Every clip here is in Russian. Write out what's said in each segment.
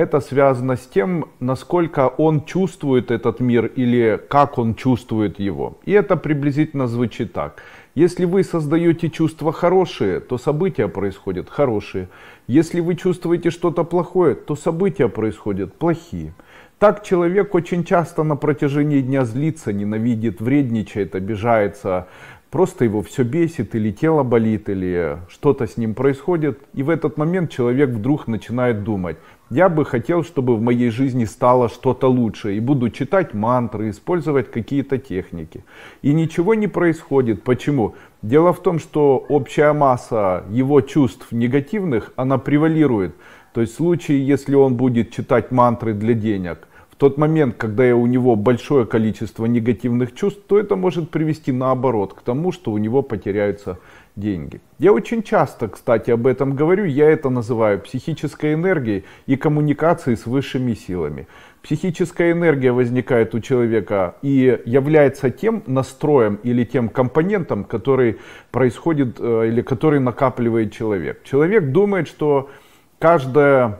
это связано с тем, насколько он чувствует этот мир или как он чувствует его. И это приблизительно звучит так. Если вы создаете чувства хорошие, то события происходят хорошие. Если вы чувствуете что-то плохое, то события происходят плохие. Так человек очень часто на протяжении дня злится, ненавидит, вредничает, обижается, просто его все бесит, или тело болит, или что-то с ним происходит. И в этот момент человек вдруг начинает думать, я бы хотел, чтобы в моей жизни стало что-то лучше, и буду читать мантры, использовать какие-то техники. И ничего не происходит. Почему? Дело в том, что общая масса его чувств негативных, она превалирует. То есть в случае, если он будет читать мантры для денег, тот момент, когда у него большое количество негативных чувств, то это может привести наоборот к тому, что у него потеряются деньги. Я очень часто, кстати, об этом говорю, я это называю психической энергией и коммуникацией с высшими силами. Психическая энергия возникает у человека и является тем настроем или тем компонентом, который происходит э, или который накапливает человек. Человек думает, что каждое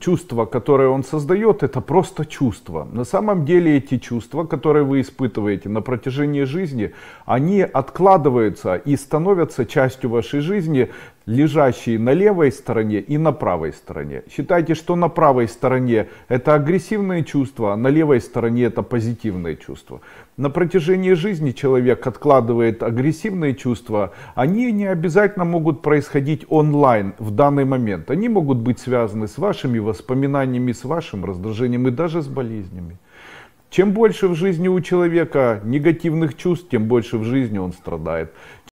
чувство, которое он создает, это просто чувство. На самом деле эти чувства, которые вы испытываете на протяжении жизни, они откладываются и становятся частью вашей жизни лежащие на левой стороне и на правой стороне. Считайте, что на правой стороне это агрессивные чувства, а на левой стороне это позитивные чувства. На протяжении жизни человек откладывает агрессивные чувства, они не обязательно могут происходить онлайн в данный момент. Они могут быть связаны с вашими воспоминаниями, с вашим раздражением и даже с болезнями. Чем больше в жизни у человека негативных чувств, тем больше в жизни он страдает.